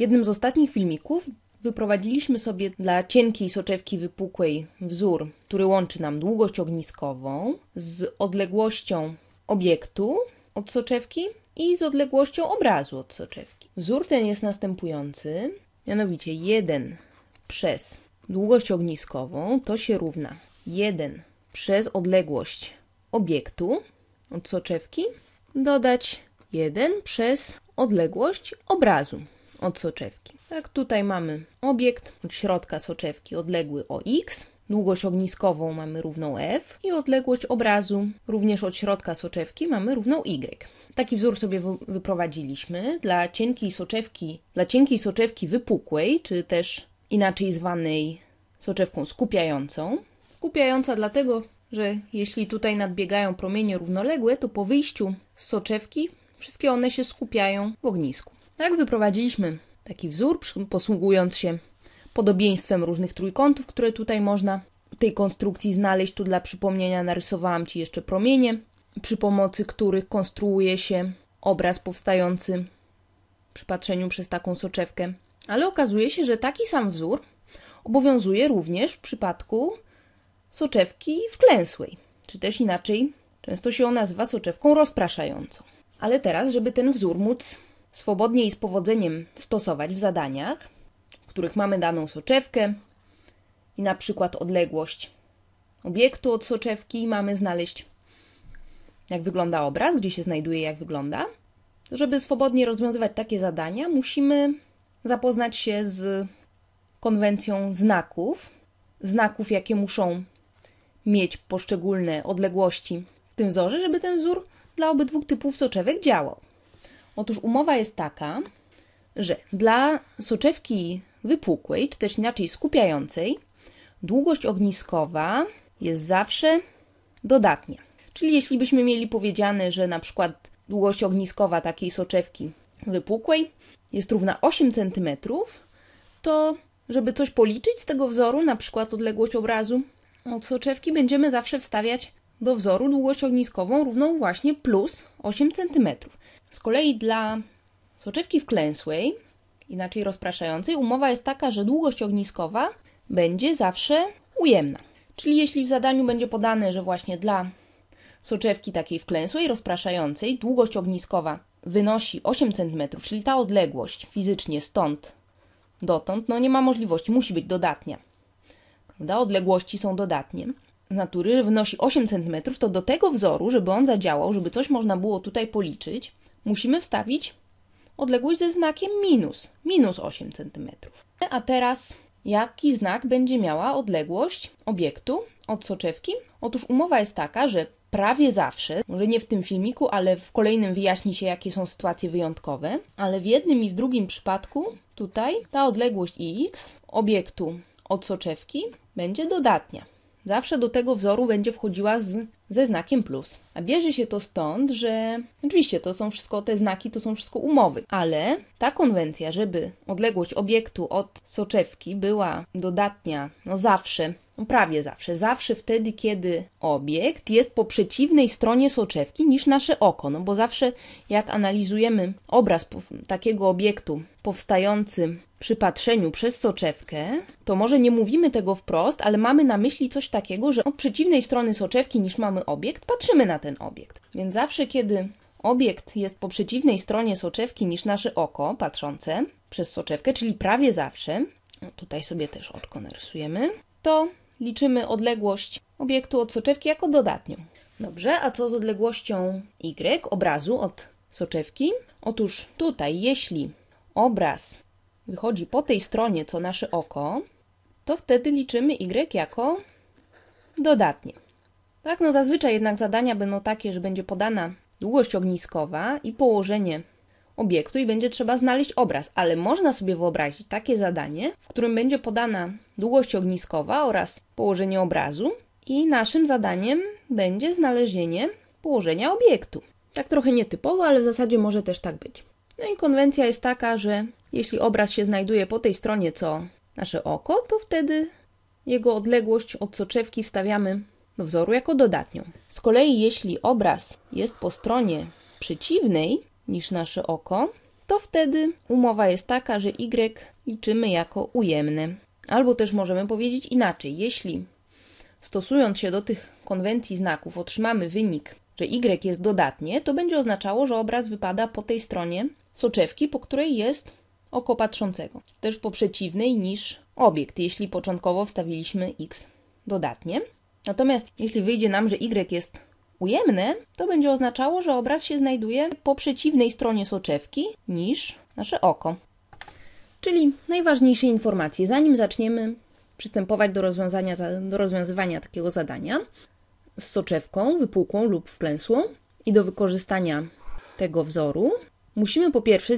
W jednym z ostatnich filmików wyprowadziliśmy sobie dla cienkiej soczewki wypukłej wzór, który łączy nam długość ogniskową z odległością obiektu od soczewki i z odległością obrazu od soczewki. Wzór ten jest następujący, mianowicie 1 przez długość ogniskową to się równa 1 przez odległość obiektu od soczewki dodać 1 przez odległość obrazu od soczewki. Tak, tutaj mamy obiekt od środka soczewki odległy o x, długość ogniskową mamy równą f i odległość obrazu również od środka soczewki mamy równą y. Taki wzór sobie wyprowadziliśmy dla cienkiej soczewki, dla cienkiej soczewki wypukłej, czy też inaczej zwanej soczewką skupiającą. Skupiająca dlatego, że jeśli tutaj nadbiegają promienie równoległe, to po wyjściu z soczewki wszystkie one się skupiają w ognisku. Tak wyprowadziliśmy taki wzór, posługując się podobieństwem różnych trójkątów, które tutaj można w tej konstrukcji znaleźć. Tu dla przypomnienia narysowałam Ci jeszcze promienie, przy pomocy których konstruuje się obraz powstający przy patrzeniu przez taką soczewkę. Ale okazuje się, że taki sam wzór obowiązuje również w przypadku soczewki wklęsłej, czy też inaczej często się ona nazywa soczewką rozpraszającą. Ale teraz, żeby ten wzór móc swobodnie i z powodzeniem stosować w zadaniach, w których mamy daną soczewkę i na przykład odległość obiektu od soczewki, mamy znaleźć, jak wygląda obraz, gdzie się znajduje, jak wygląda. Żeby swobodnie rozwiązywać takie zadania, musimy zapoznać się z konwencją znaków, znaków, jakie muszą mieć poszczególne odległości w tym wzorze, żeby ten wzór dla obydwu typów soczewek działał. Otóż umowa jest taka, że dla soczewki wypukłej, czy też inaczej skupiającej, długość ogniskowa jest zawsze dodatnia. Czyli jeśli byśmy mieli powiedziane, że na przykład długość ogniskowa takiej soczewki wypukłej jest równa 8 cm, to żeby coś policzyć z tego wzoru, na przykład odległość obrazu od soczewki, będziemy zawsze wstawiać do wzoru długość ogniskową równą właśnie plus 8 cm. Z kolei dla soczewki wklęsłej, inaczej rozpraszającej, umowa jest taka, że długość ogniskowa będzie zawsze ujemna. Czyli jeśli w zadaniu będzie podane, że właśnie dla soczewki takiej wklęsłej, rozpraszającej, długość ogniskowa wynosi 8 cm, czyli ta odległość fizycznie stąd dotąd, no nie ma możliwości, musi być dodatnia. Prawda? Odległości są dodatnie natury wynosi 8 cm, to do tego wzoru, żeby on zadziałał, żeby coś można było tutaj policzyć, musimy wstawić odległość ze znakiem minus, minus 8 cm. A teraz jaki znak będzie miała odległość obiektu od soczewki? Otóż umowa jest taka, że prawie zawsze, może nie w tym filmiku, ale w kolejnym wyjaśni się, jakie są sytuacje wyjątkowe, ale w jednym i w drugim przypadku tutaj ta odległość x obiektu od soczewki będzie dodatnia zawsze do tego wzoru będzie wchodziła z, ze znakiem plus. A bierze się to stąd, że oczywiście to są wszystko te znaki, to są wszystko umowy, ale ta konwencja, żeby odległość obiektu od soczewki była dodatnia, no zawsze no prawie zawsze, zawsze wtedy, kiedy obiekt jest po przeciwnej stronie soczewki niż nasze oko, no bo zawsze jak analizujemy obraz takiego obiektu powstający przy patrzeniu przez soczewkę, to może nie mówimy tego wprost, ale mamy na myśli coś takiego, że od przeciwnej strony soczewki niż mamy obiekt, patrzymy na ten obiekt. Więc zawsze kiedy obiekt jest po przeciwnej stronie soczewki niż nasze oko patrzące przez soczewkę, czyli prawie zawsze, no tutaj sobie też oczko narysujemy, to liczymy odległość obiektu od soczewki jako dodatnią. Dobrze, a co z odległością y obrazu od soczewki? Otóż tutaj, jeśli obraz wychodzi po tej stronie, co nasze oko, to wtedy liczymy y jako dodatnie. Tak, no zazwyczaj jednak zadania będą takie, że będzie podana długość ogniskowa i położenie obiektu i będzie trzeba znaleźć obraz, ale można sobie wyobrazić takie zadanie, w którym będzie podana długość ogniskowa oraz położenie obrazu i naszym zadaniem będzie znalezienie położenia obiektu. Tak trochę nietypowo, ale w zasadzie może też tak być. No i konwencja jest taka, że jeśli obraz się znajduje po tej stronie co nasze oko, to wtedy jego odległość od soczewki wstawiamy do wzoru jako dodatnią. Z kolei jeśli obraz jest po stronie przeciwnej, niż nasze oko, to wtedy umowa jest taka, że y liczymy jako ujemne, Albo też możemy powiedzieć inaczej. Jeśli stosując się do tych konwencji znaków otrzymamy wynik, że y jest dodatnie, to będzie oznaczało, że obraz wypada po tej stronie soczewki, po której jest oko patrzącego. Też po przeciwnej niż obiekt, jeśli początkowo wstawiliśmy x dodatnie. Natomiast jeśli wyjdzie nam, że y jest ujemne, to będzie oznaczało, że obraz się znajduje po przeciwnej stronie soczewki niż nasze oko. Czyli najważniejsze informacje, zanim zaczniemy przystępować do, rozwiązania, do rozwiązywania takiego zadania z soczewką wypukłą lub wklęsłą i do wykorzystania tego wzoru, musimy po pierwsze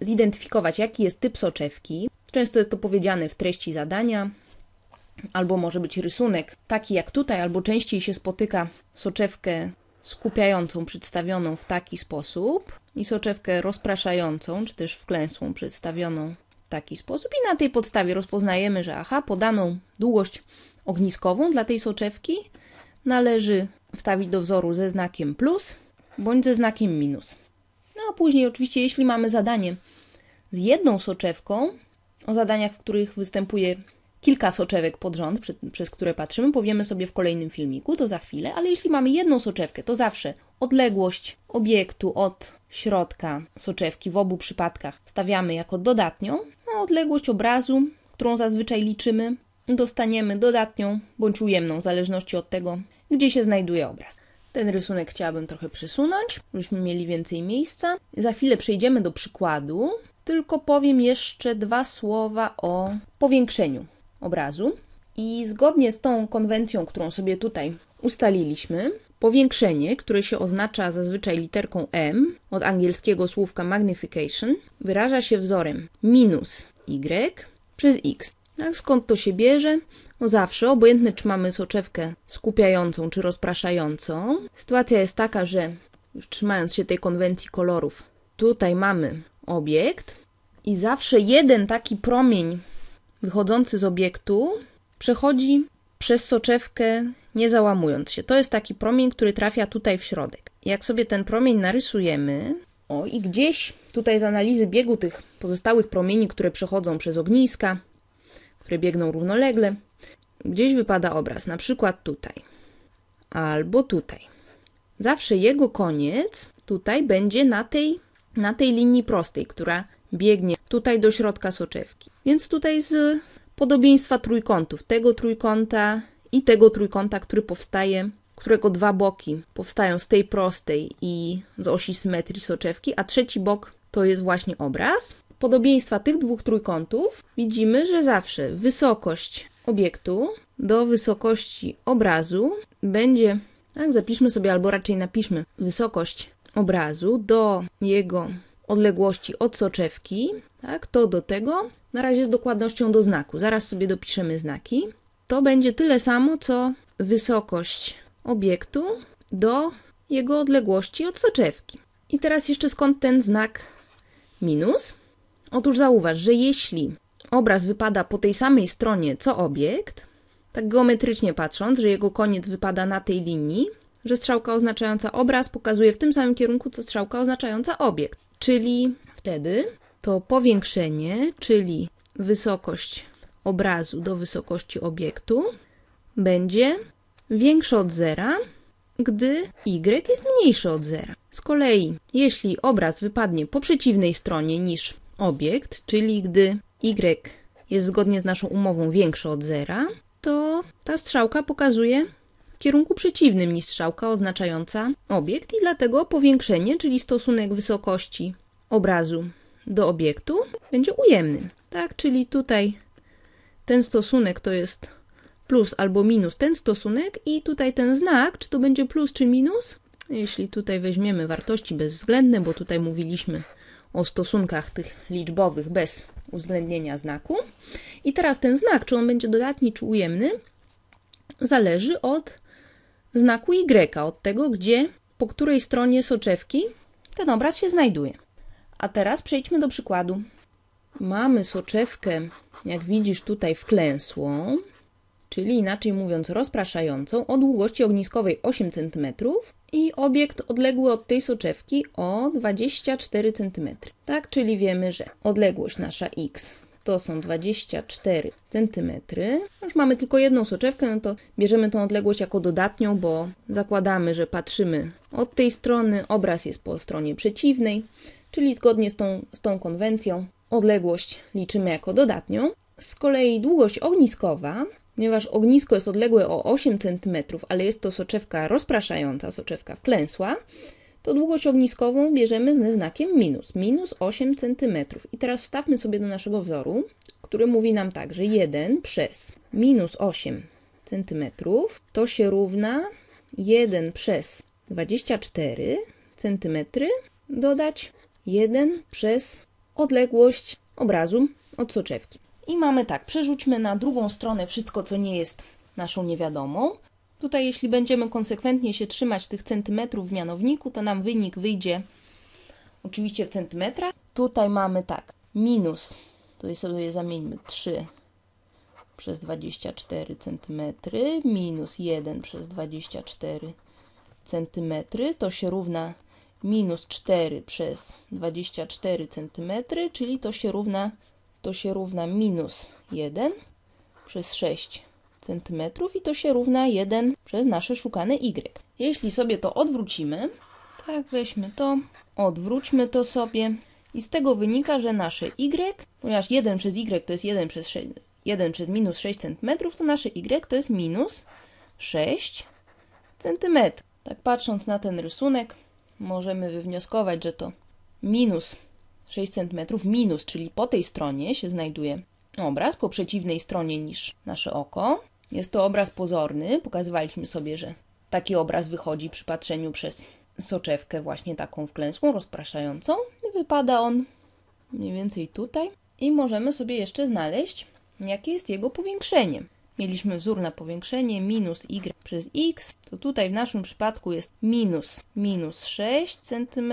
zidentyfikować, jaki jest typ soczewki. Często jest to powiedziane w treści zadania, albo może być rysunek, taki jak tutaj, albo częściej się spotyka soczewkę skupiającą przedstawioną w taki sposób i soczewkę rozpraszającą, czy też wklęsłą przedstawioną w taki sposób i na tej podstawie rozpoznajemy, że aha, podaną długość ogniskową dla tej soczewki należy wstawić do wzoru ze znakiem plus bądź ze znakiem minus. No a później oczywiście jeśli mamy zadanie z jedną soczewką, o zadaniach, w których występuje kilka soczewek pod rząd, przy, przez które patrzymy, powiemy sobie w kolejnym filmiku, to za chwilę, ale jeśli mamy jedną soczewkę, to zawsze odległość obiektu od środka soczewki w obu przypadkach stawiamy jako dodatnią, a odległość obrazu, którą zazwyczaj liczymy, dostaniemy dodatnią bądź ujemną, w zależności od tego, gdzie się znajduje obraz. Ten rysunek chciałabym trochę przysunąć, żebyśmy mieli więcej miejsca. Za chwilę przejdziemy do przykładu, tylko powiem jeszcze dwa słowa o powiększeniu obrazu. I zgodnie z tą konwencją, którą sobie tutaj ustaliliśmy, powiększenie, które się oznacza zazwyczaj literką M od angielskiego słówka magnification, wyraża się wzorem minus Y przez X. Tak, skąd to się bierze? No zawsze, obojętne czy mamy soczewkę skupiającą czy rozpraszającą. Sytuacja jest taka, że już trzymając się tej konwencji kolorów, tutaj mamy obiekt i zawsze jeden taki promień wychodzący z obiektu przechodzi przez soczewkę, nie załamując się. To jest taki promień, który trafia tutaj w środek. Jak sobie ten promień narysujemy, o i gdzieś tutaj z analizy biegu tych pozostałych promieni, które przechodzą przez ogniska, które biegną równolegle, gdzieś wypada obraz, na przykład tutaj albo tutaj. Zawsze jego koniec tutaj będzie na tej, na tej linii prostej, która biegnie tutaj do środka soczewki. Więc tutaj z podobieństwa trójkątów, tego trójkąta i tego trójkąta, który powstaje, którego dwa boki powstają z tej prostej i z osi symetrii soczewki, a trzeci bok to jest właśnie obraz. Podobieństwa tych dwóch trójkątów widzimy, że zawsze wysokość obiektu do wysokości obrazu będzie, tak zapiszmy sobie albo raczej napiszmy, wysokość obrazu do jego odległości od soczewki, tak, to do tego, na razie z dokładnością do znaku, zaraz sobie dopiszemy znaki, to będzie tyle samo, co wysokość obiektu do jego odległości od soczewki. I teraz jeszcze skąd ten znak minus? Otóż zauważ, że jeśli obraz wypada po tej samej stronie co obiekt, tak geometrycznie patrząc, że jego koniec wypada na tej linii, że strzałka oznaczająca obraz pokazuje w tym samym kierunku co strzałka oznaczająca obiekt czyli wtedy to powiększenie, czyli wysokość obrazu do wysokości obiektu, będzie większe od zera, gdy y jest mniejsze od zera. Z kolei, jeśli obraz wypadnie po przeciwnej stronie niż obiekt, czyli gdy y jest zgodnie z naszą umową większe od zera, to ta strzałka pokazuje w kierunku przeciwnym niż strzałka oznaczająca obiekt i dlatego powiększenie, czyli stosunek wysokości obrazu do obiektu będzie ujemny. Tak, czyli tutaj ten stosunek to jest plus albo minus ten stosunek i tutaj ten znak, czy to będzie plus czy minus. Jeśli tutaj weźmiemy wartości bezwzględne, bo tutaj mówiliśmy o stosunkach tych liczbowych bez uwzględnienia znaku. I teraz ten znak, czy on będzie dodatni czy ujemny, zależy od znaku Y od tego, gdzie, po której stronie soczewki ten obraz się znajduje. A teraz przejdźmy do przykładu. Mamy soczewkę, jak widzisz tutaj, wklęsłą, czyli inaczej mówiąc rozpraszającą, o długości ogniskowej 8 cm i obiekt odległy od tej soczewki o 24 cm. Tak, czyli wiemy, że odległość nasza x to są 24 cm. No już mamy tylko jedną soczewkę, no to bierzemy tą odległość jako dodatnią, bo zakładamy, że patrzymy od tej strony, obraz jest po stronie przeciwnej, czyli zgodnie z tą, z tą konwencją odległość liczymy jako dodatnią. Z kolei długość ogniskowa, ponieważ ognisko jest odległe o 8 cm, ale jest to soczewka rozpraszająca, soczewka wklęsła, to długość ogniskową bierzemy ze znakiem minus, minus 8 cm. I teraz wstawmy sobie do naszego wzoru, który mówi nam tak, że 1 przez minus 8 cm to się równa 1 przez 24 cm dodać 1 przez odległość obrazu od soczewki. I mamy tak, przerzućmy na drugą stronę wszystko, co nie jest naszą niewiadomą. Tutaj jeśli będziemy konsekwentnie się trzymać tych centymetrów w mianowniku, to nam wynik wyjdzie oczywiście w centymetrach. Tutaj mamy tak, minus, tutaj sobie zamieńmy 3 przez 24 cm minus 1 przez 24 cm to się równa minus 4 przez 24 cm, czyli to się równa, to się równa minus 1 przez 6 cm i to się równa 1 przez nasze szukane y. Jeśli sobie to odwrócimy, tak weźmy to, odwróćmy to sobie i z tego wynika, że nasze y, ponieważ 1 przez y to jest 1 przez, 6, 1 przez minus 6 cm, to nasze y to jest minus 6 cm. Tak patrząc na ten rysunek, możemy wywnioskować, że to minus 6 cm minus, czyli po tej stronie się znajduje obraz, po przeciwnej stronie niż nasze oko. Jest to obraz pozorny. Pokazywaliśmy sobie, że taki obraz wychodzi przy patrzeniu przez soczewkę właśnie taką wklęsłą, rozpraszającą. Wypada on mniej więcej tutaj. I możemy sobie jeszcze znaleźć, jakie jest jego powiększenie. Mieliśmy wzór na powiększenie minus y przez x, to tutaj w naszym przypadku jest minus minus 6 cm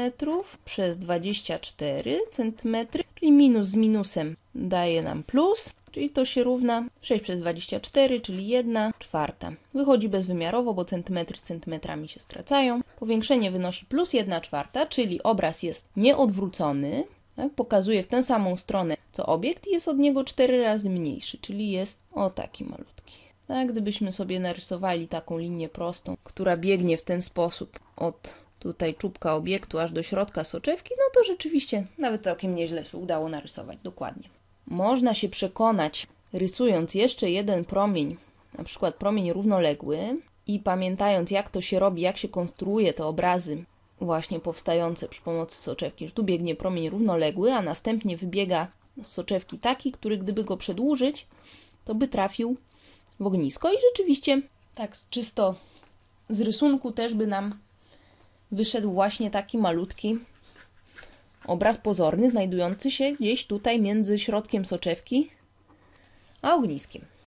przez 24 cm, czyli minus z minusem daje nam plus, czyli to się równa 6 przez 24, czyli 1 czwarta. Wychodzi bezwymiarowo, bo centymetry z centymetrami się skracają. Powiększenie wynosi plus 1 czwarta, czyli obraz jest nieodwrócony, tak? pokazuje w tę samą stronę co obiekt i jest od niego 4 razy mniejszy, czyli jest o taki malutki. Tak, gdybyśmy sobie narysowali taką linię prostą, która biegnie w ten sposób od tutaj czubka obiektu aż do środka soczewki, no to rzeczywiście nawet całkiem nieźle się udało narysować dokładnie. Można się przekonać, rysując jeszcze jeden promień, na przykład promień równoległy i pamiętając jak to się robi, jak się konstruuje te obrazy właśnie powstające przy pomocy soczewki, że tu biegnie promień równoległy, a następnie wybiega z soczewki taki, który gdyby go przedłużyć, to by trafił w ognisko i rzeczywiście tak czysto z rysunku też by nam wyszedł właśnie taki malutki obraz pozorny znajdujący się gdzieś tutaj między środkiem soczewki a ogniskiem.